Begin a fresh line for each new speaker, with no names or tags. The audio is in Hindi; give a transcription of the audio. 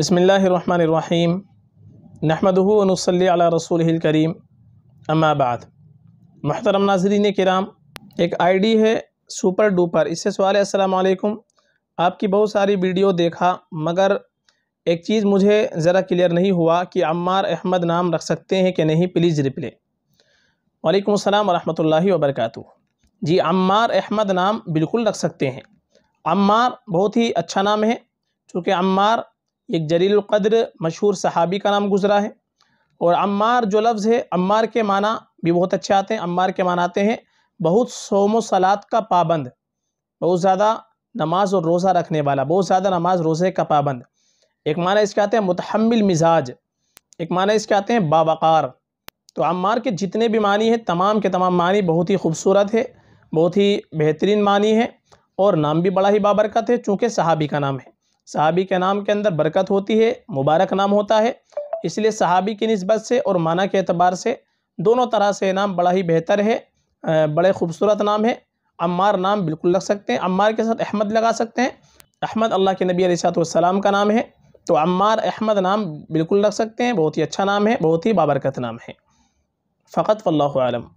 बसमीम नहमदनसली रसूल करीम अम्माबाद महतरम नाजरीन कराम एक आईडी है सुपर डूपर इससे सवाल है असलकुम आपकी बहुत सारी वीडियो देखा मगर एक चीज़ मुझे ज़रा क्लियर नहीं हुआ कि अम्मार अहमद नाम रख सकते हैं कि नहीं प्लीज़ रिप्ले वालेकुम अस्सलाम वरहमतुल्लाहि वरक जी अम्मार अहमद नाम बिल्कुल रख सकते हैं अम्मार बहुत ही अच्छा नाम है चूँकि अम्मार एक जरील कद्र मशहूर सहाबी का नाम गुजरा है और अम्मार जो लफ्ज़ है अम्मार के माना भी बहुत अच्छे आते हैं अम्मार के माना आते हैं बहुत सोम सलात का पाबंद बहुत ज़्यादा नमाज और रोज़ा रखने वाला बहुत ज़्यादा नमाज रोज़े का पाबंद एक माना इसके आते हैं मतहमल मिजाज एक माना इसके आते हैं बावकार तो अम्मार के जितने भी मानी हैं तमाम के तमाम मानी बहुत ही खूबसूरत है बहुत ही बेहतरीन मानी है और नाम भी बड़ा ही बाबरकत है चूँकि सहाबी का नाम है सहाबी के नाम के अंदर बरकत होती है मुबारक नाम होता है इसलिए सहाबी की नस्बत से और माना के अतबार से दोनों तरह से नाम बड़ा ही बेहतर है बड़े खूबसूरत नाम है अम्मार नाम बिल्कुल लग सकते हैं अम्मार के साथ अहमद लगा सकते हैं अहमद अल्लाह के नबी सलाम का नाम है तो अम्मार अहमद नाम बिल्कुल रख सकते हैं बहुत ही अच्छा नाम है बहुत ही बाबरकत नाम है फ़कत वल्लम